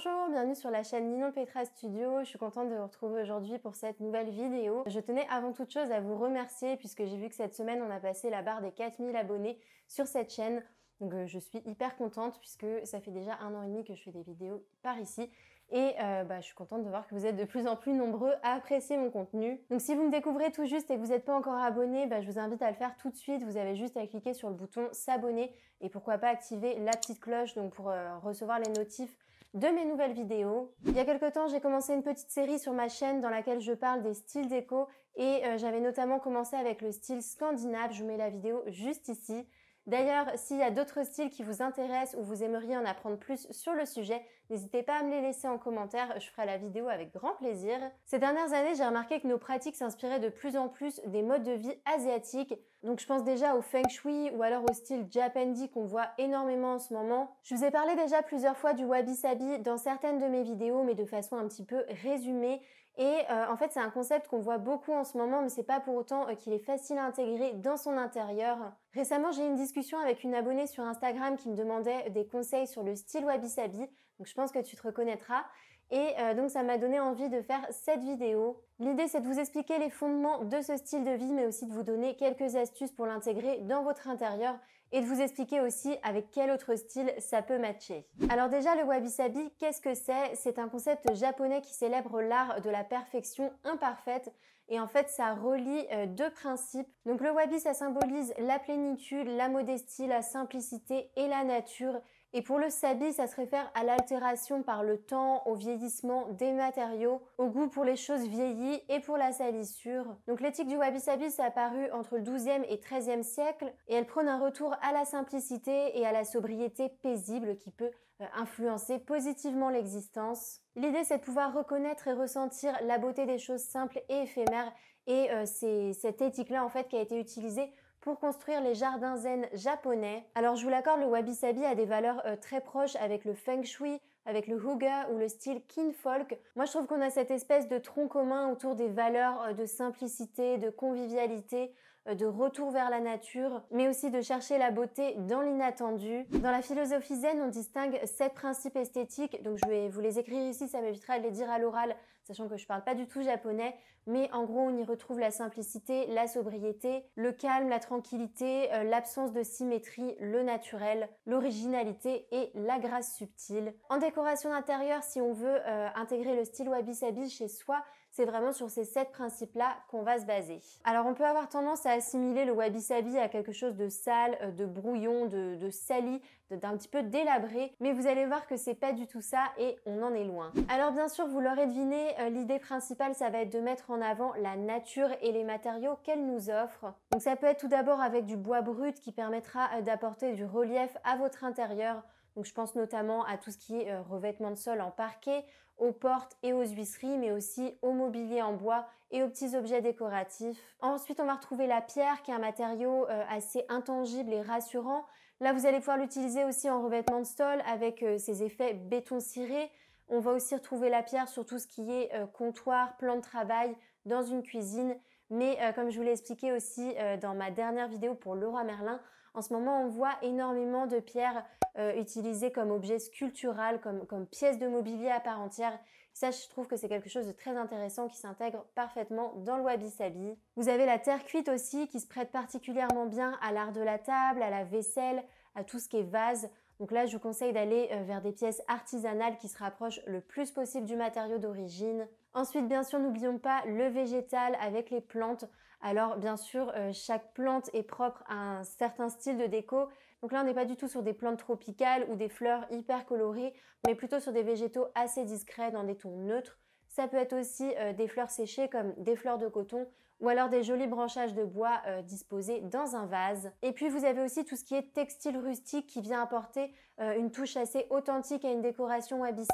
Bonjour, bienvenue sur la chaîne Ninon Petra Studio. Je suis contente de vous retrouver aujourd'hui pour cette nouvelle vidéo. Je tenais avant toute chose à vous remercier puisque j'ai vu que cette semaine on a passé la barre des 4000 abonnés sur cette chaîne. Donc euh, je suis hyper contente puisque ça fait déjà un an et demi que je fais des vidéos par ici. Et euh, bah, je suis contente de voir que vous êtes de plus en plus nombreux à apprécier mon contenu. Donc si vous me découvrez tout juste et que vous n'êtes pas encore abonné, bah, je vous invite à le faire tout de suite. Vous avez juste à cliquer sur le bouton s'abonner et pourquoi pas activer la petite cloche donc pour euh, recevoir les notifs de mes nouvelles vidéos. Il y a quelques temps, j'ai commencé une petite série sur ma chaîne dans laquelle je parle des styles déco et euh, j'avais notamment commencé avec le style scandinave. Je vous mets la vidéo juste ici. D'ailleurs, s'il y a d'autres styles qui vous intéressent ou vous aimeriez en apprendre plus sur le sujet, N'hésitez pas à me les laisser en commentaire, je ferai la vidéo avec grand plaisir. Ces dernières années, j'ai remarqué que nos pratiques s'inspiraient de plus en plus des modes de vie asiatiques. Donc je pense déjà au feng shui ou alors au style japandi qu'on voit énormément en ce moment. Je vous ai parlé déjà plusieurs fois du wabi-sabi dans certaines de mes vidéos, mais de façon un petit peu résumée. Et euh, en fait, c'est un concept qu'on voit beaucoup en ce moment, mais c'est pas pour autant euh, qu'il est facile à intégrer dans son intérieur. Récemment, j'ai eu une discussion avec une abonnée sur Instagram qui me demandait des conseils sur le style wabi-sabi. Donc je pense que tu te reconnaîtras. Et euh, donc ça m'a donné envie de faire cette vidéo. L'idée c'est de vous expliquer les fondements de ce style de vie mais aussi de vous donner quelques astuces pour l'intégrer dans votre intérieur et de vous expliquer aussi avec quel autre style ça peut matcher. Alors déjà le wabi sabi, qu'est-ce que c'est C'est un concept japonais qui célèbre l'art de la perfection imparfaite et en fait ça relie euh, deux principes. Donc le wabi ça symbolise la plénitude, la modestie, la simplicité et la nature et pour le sabi, ça se réfère à l'altération par le temps, au vieillissement des matériaux, au goût pour les choses vieillies et pour la salissure. Donc l'éthique du wabi-sabi s'est apparue entre le 12e et 13e siècle et elle prône un retour à la simplicité et à la sobriété paisible qui peut euh, influencer positivement l'existence. L'idée, c'est de pouvoir reconnaître et ressentir la beauté des choses simples et éphémères et euh, c'est cette éthique-là en fait qui a été utilisée pour construire les jardins zen japonais. Alors je vous l'accorde, le wabi-sabi a des valeurs euh, très proches avec le feng shui, avec le huga ou le style kinfolk. Moi je trouve qu'on a cette espèce de tronc commun autour des valeurs euh, de simplicité, de convivialité, euh, de retour vers la nature, mais aussi de chercher la beauté dans l'inattendu. Dans la philosophie zen, on distingue sept principes esthétiques, donc je vais vous les écrire ici, ça m'évitera de les dire à l'oral, sachant que je parle pas du tout japonais, mais en gros on y retrouve la simplicité, la sobriété, le calme, la tranquillité, euh, l'absence de symétrie, le naturel, l'originalité et la grâce subtile. En décoration intérieure, si on veut euh, intégrer le style wabi-sabi chez soi, c'est vraiment sur ces sept principes-là qu'on va se baser. Alors on peut avoir tendance à assimiler le wabi-sabi à quelque chose de sale, euh, de brouillon, de, sali, d'un petit peu délabré, mais vous allez voir que c'est pas du tout ça et on en est loin. Alors bien sûr, vous l'aurez deviné, euh, l'idée principale, ça va être de mettre en avant la nature et les matériaux qu'elle nous offre. Donc ça peut être tout d'abord avec du bois brut qui permettra euh, d'apporter du relief à votre intérieur, donc je pense notamment à tout ce qui est euh, revêtement de sol en parquet, aux portes et aux huisseries, mais aussi au mobilier en bois et aux petits objets décoratifs. Ensuite, on va retrouver la pierre, qui est un matériau euh, assez intangible et rassurant. Là, vous allez pouvoir l'utiliser aussi en revêtement de sol avec euh, ses effets béton ciré. On va aussi retrouver la pierre sur tout ce qui est comptoir, plan de travail, dans une cuisine. Mais comme je vous l'ai expliqué aussi dans ma dernière vidéo pour Laura Merlin, en ce moment, on voit énormément de pierres euh, utilisées comme objets sculptural, comme, comme pièces de mobilier à part entière. Ça, je trouve que c'est quelque chose de très intéressant qui s'intègre parfaitement dans le wabi-sabi. Vous avez la terre cuite aussi qui se prête particulièrement bien à l'art de la table, à la vaisselle, à tout ce qui est vase. Donc là, je vous conseille d'aller euh, vers des pièces artisanales qui se rapprochent le plus possible du matériau d'origine. Ensuite, bien sûr, n'oublions pas le végétal avec les plantes. Alors bien sûr, euh, chaque plante est propre à un certain style de déco. Donc là, on n'est pas du tout sur des plantes tropicales ou des fleurs hyper colorées, mais plutôt sur des végétaux assez discrets dans des tons neutres. Ça peut être aussi euh, des fleurs séchées comme des fleurs de coton ou alors des jolis branchages de bois euh, disposés dans un vase. Et puis vous avez aussi tout ce qui est textile rustique qui vient apporter une touche assez authentique à une décoration wabi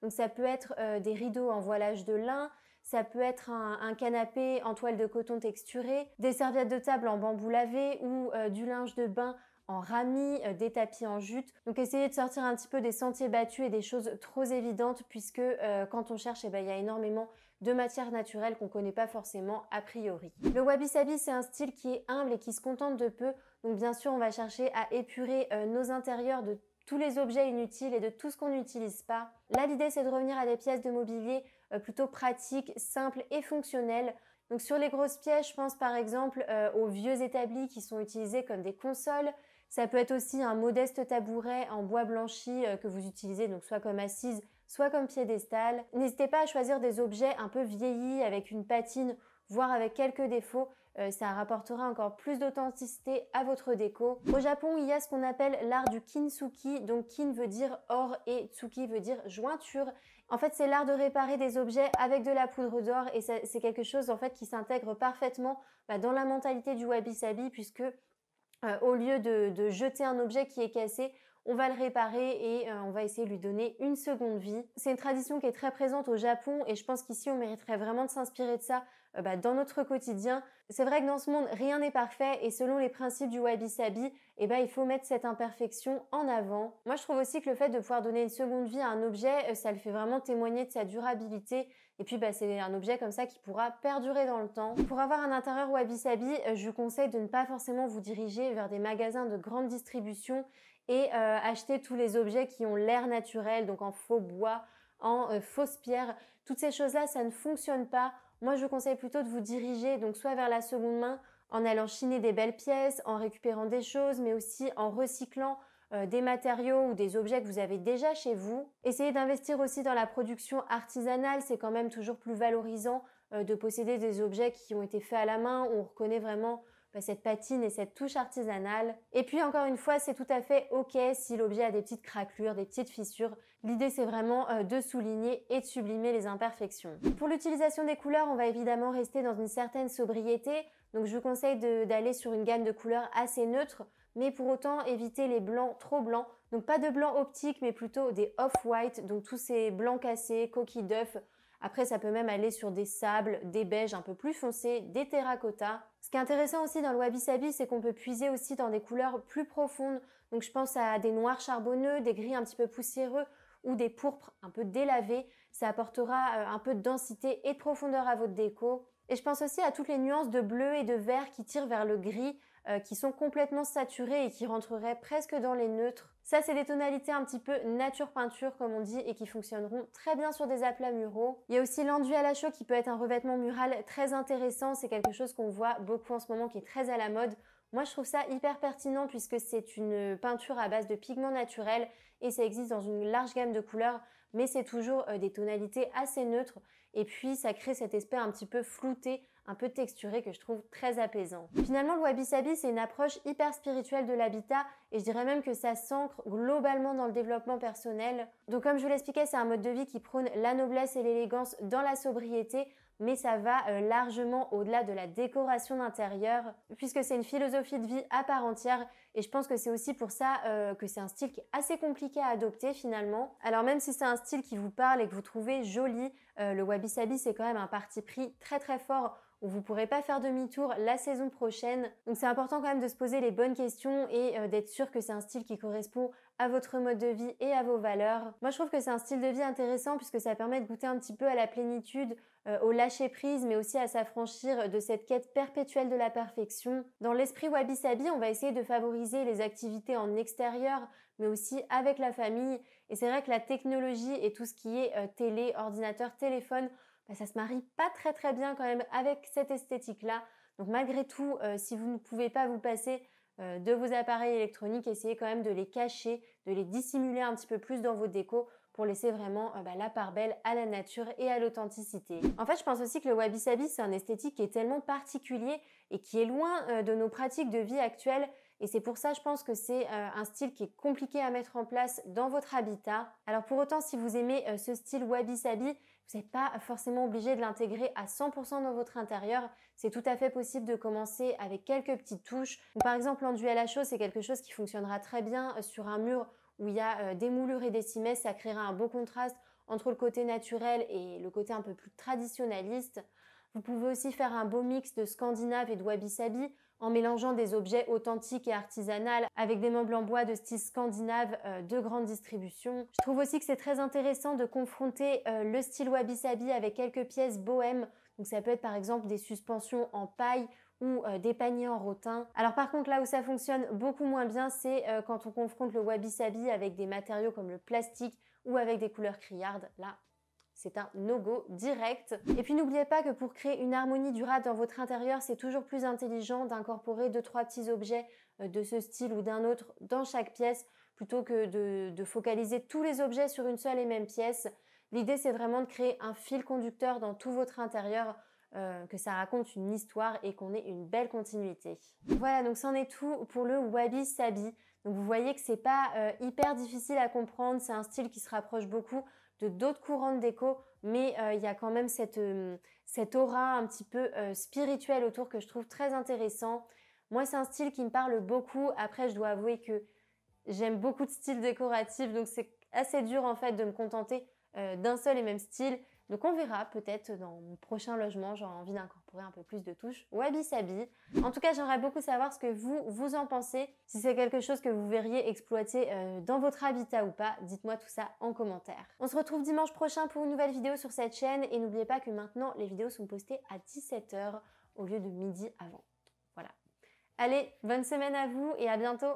Donc ça peut être des rideaux en voilage de lin, ça peut être un, canapé en toile de coton texturé, des serviettes de table en bambou lavé ou euh, du linge de bain en rami, euh, des tapis en jute. Donc essayez de sortir un petit peu des sentiers battus et des choses trop évidentes puisque euh, quand on cherche, eh ben, il y a énormément de matières naturelles qu'on ne connaît pas forcément a priori. Le wabi-sabi, c'est un style qui est humble et qui se contente de peu. Donc bien sûr, on va chercher à épurer nos intérieurs de tous les objets inutiles et de tout ce qu'on n'utilise pas. Là, l'idée, c'est de revenir à des pièces de mobilier euh, plutôt pratiques, simples et fonctionnelles. Donc sur les grosses pièces, je pense par exemple euh, aux vieux établis qui sont utilisés comme des consoles. Ça peut être aussi un modeste tabouret en bois blanchi euh, que vous utilisez donc soit comme assise, soit comme piédestal. N'hésitez pas à choisir des objets un peu vieillis avec une patine voire avec quelques défauts, euh, ça rapportera encore plus d'authenticité à votre déco. Au Japon, il y a ce qu'on appelle l'art du Kintsuki, donc kin veut dire or et tsuki veut dire jointure. En fait, c'est l'art de réparer des objets avec de la poudre d'or et c'est quelque chose en fait qui s'intègre parfaitement bah, dans la mentalité du wabi-sabi puisque euh, au lieu de, jeter un objet qui est cassé, on va le réparer et euh, on va essayer de lui donner une seconde vie. C'est une tradition qui est très présente au Japon et je pense qu'ici on mériterait vraiment de s'inspirer de ça euh, bah, dans notre quotidien. C'est vrai que dans ce monde, rien n'est parfait et selon les principes du wabi-sabi, eh ben, il faut mettre cette imperfection en avant. Moi, je trouve aussi que le fait de pouvoir donner une seconde vie à un objet, euh, ça le fait vraiment témoigner de sa durabilité. Et puis, bah, c'est un objet comme ça qui pourra perdurer dans le temps. Pour avoir un intérieur wabi-sabi, euh, je vous conseille de ne pas forcément vous diriger vers des magasins de grande distribution et acheter tous les objets qui ont l'air naturel, donc en faux bois, en fausse pierre. Toutes ces choses-là, ça ne fonctionne pas. Moi, je vous conseille plutôt de vous diriger donc soit vers la seconde main en allant chiner des belles pièces, en récupérant des choses, mais aussi en recyclant euh, des matériaux ou des objets que vous avez déjà chez vous. Essayez d'investir aussi dans la production artisanale, c'est quand même toujours plus valorisant euh, de posséder des objets qui ont été faits à la main, on reconnaît vraiment bah, cette patine et cette touche artisanale. Et puis encore une fois, c'est tout à fait ok si l'objet a des petites craquelures, des petites fissures, L'idée, c'est vraiment euh, de souligner et de sublimer les imperfections. Pour l'utilisation des couleurs, on va évidemment rester dans une certaine sobriété, donc je vous conseille d'aller sur une gamme de couleurs assez neutre, mais pour autant éviter les blancs trop blancs. Donc pas de blanc optique, mais plutôt des off-white, donc tous ces blancs cassés, coquilles d'œufs. Après, ça peut même aller sur des sables, des beiges un peu plus foncés, des terracotta. Ce qui est intéressant aussi dans le wabi-sabi, c'est qu'on peut puiser aussi dans des couleurs plus profondes. Donc je pense à des noirs charbonneux, des gris un petit peu poussiéreux, ou des pourpres un peu délavés. Ça apportera euh, un peu de densité et de profondeur à votre déco. Et je pense aussi à toutes les nuances de bleu et de vert qui tirent vers le gris, euh, qui sont complètement saturées et qui rentreraient presque dans les neutres. Ça, c'est des tonalités un petit peu nature-peinture, comme on dit, et qui fonctionneront très bien sur des aplats muraux. Il y a aussi l'enduit à la chaux qui peut être un revêtement mural très intéressant. C'est quelque chose qu'on voit beaucoup en ce moment, qui est très à la mode. Moi, je trouve ça hyper pertinent puisque c'est une peinture à base de pigments naturels et ça existe dans une large gamme de couleurs, mais c'est toujours euh, des tonalités assez neutres et puis ça crée cet aspect un petit peu flouté, un peu texturé que je trouve très apaisant. Finalement, le Wabi Sabi, c'est une approche hyper spirituelle de l'habitat et je dirais même que ça s'ancre globalement dans le développement personnel. Donc comme je vous l'expliquais, c'est un mode de vie qui prône la noblesse et l'élégance dans la sobriété mais ça va euh, largement au-delà de la décoration d'intérieur, puisque c'est une philosophie de vie à part entière, et je pense que c'est aussi pour ça euh, que c'est un style qui est assez compliqué à adopter finalement. Alors même si c'est un style qui vous parle et que vous trouvez joli, euh, le Wabi Sabi c'est quand même un parti pris très très fort où vous pourrez pas faire demi-tour la saison prochaine. Donc c'est important quand même de se poser les bonnes questions et d'être sûr que c'est un style qui correspond à votre mode de vie et à vos valeurs. Moi, je trouve que c'est un style de vie intéressant puisque ça permet de goûter un petit peu à la plénitude, euh, au lâcher-prise, mais aussi à s'affranchir de cette quête perpétuelle de la perfection. Dans l'esprit wabi-sabi, on va essayer de favoriser les activités en extérieur, mais aussi avec la famille. Et c'est vrai que la technologie et tout ce qui est euh, télé, ordinateur, téléphone, bah, ça se marie pas très très bien quand même avec cette esthétique-là. Donc malgré tout, euh, si vous ne pouvez pas vous passer euh, de vos appareils électroniques, essayez quand même de les cacher, de les dissimuler un petit peu plus dans vos décos pour laisser vraiment euh, bah, la part belle à la nature et à l'authenticité. En fait, je pense aussi que le wabi-sabi, c'est un esthétique qui est tellement particulier et qui est loin euh, de nos pratiques de vie actuelles et c'est pour ça, je pense que c'est euh, un style qui est compliqué à mettre en place dans votre habitat. Alors pour autant, si vous aimez euh, ce style wabi-sabi, vous n'êtes pas forcément obligé de l'intégrer à 100% dans votre intérieur. C'est tout à fait possible de commencer avec quelques petites touches. Par exemple, l'enduit à la chaux, c'est quelque chose qui fonctionnera très bien euh, sur un mur où il y a des moulures et des cimets. Ça créera un beau contraste entre le côté naturel et le côté un peu plus traditionaliste. Vous pouvez aussi faire un beau mix de scandinave et de wabi-sabi en mélangeant des objets authentiques et artisanales avec des meubles en bois de style scandinave euh, de grande distribution. Je trouve aussi que c'est très intéressant de confronter euh, le style wabi-sabi avec quelques pièces bohème. Donc ça peut être par exemple des suspensions en paille ou euh, des paniers en rotin. Alors par contre là où ça fonctionne beaucoup moins bien c'est quand on confronte le wabi-sabi avec des matériaux comme le plastique ou avec des couleurs criardes. Là c'est un no-go direct. Et puis n'oubliez pas que pour créer une harmonie durable dans votre intérieur, c'est toujours plus intelligent d'incorporer deux trois petits objets euh, de ce style ou d'un autre dans chaque pièce plutôt que de, focaliser tous les objets sur une seule et même pièce. L'idée c'est vraiment de créer un fil conducteur dans tout votre intérieur euh, que ça raconte une histoire et qu'on ait une belle continuité. Voilà, donc c'en est tout pour le Wabi Sabi. Donc vous voyez que c'est pas euh, hyper difficile à comprendre, c'est un style qui se rapproche beaucoup de d'autres de déco, mais euh, il y a quand même cette, euh, aura un petit peu euh, spirituelle autour que je trouve très intéressant. Moi, c'est un style qui me parle beaucoup. Après, je dois avouer que j'aime beaucoup de styles décoratifs, donc c'est assez dur en fait de me contenter d'un seul et même style. Donc on verra peut-être dans mon prochain logement, j'aurai envie d'incorporer un peu plus de touches Wabi Sabi. En tout cas, j'aimerais beaucoup savoir ce que vous, vous en pensez. Si c'est quelque chose que vous verriez exploiter euh, dans votre habitat ou pas, dites-moi tout ça en commentaire. On se retrouve dimanche prochain pour une nouvelle vidéo sur cette chaîne et n'oubliez pas que maintenant, les vidéos sont postées à 17h au lieu de midi avant. Voilà. Allez, bonne semaine à vous et à bientôt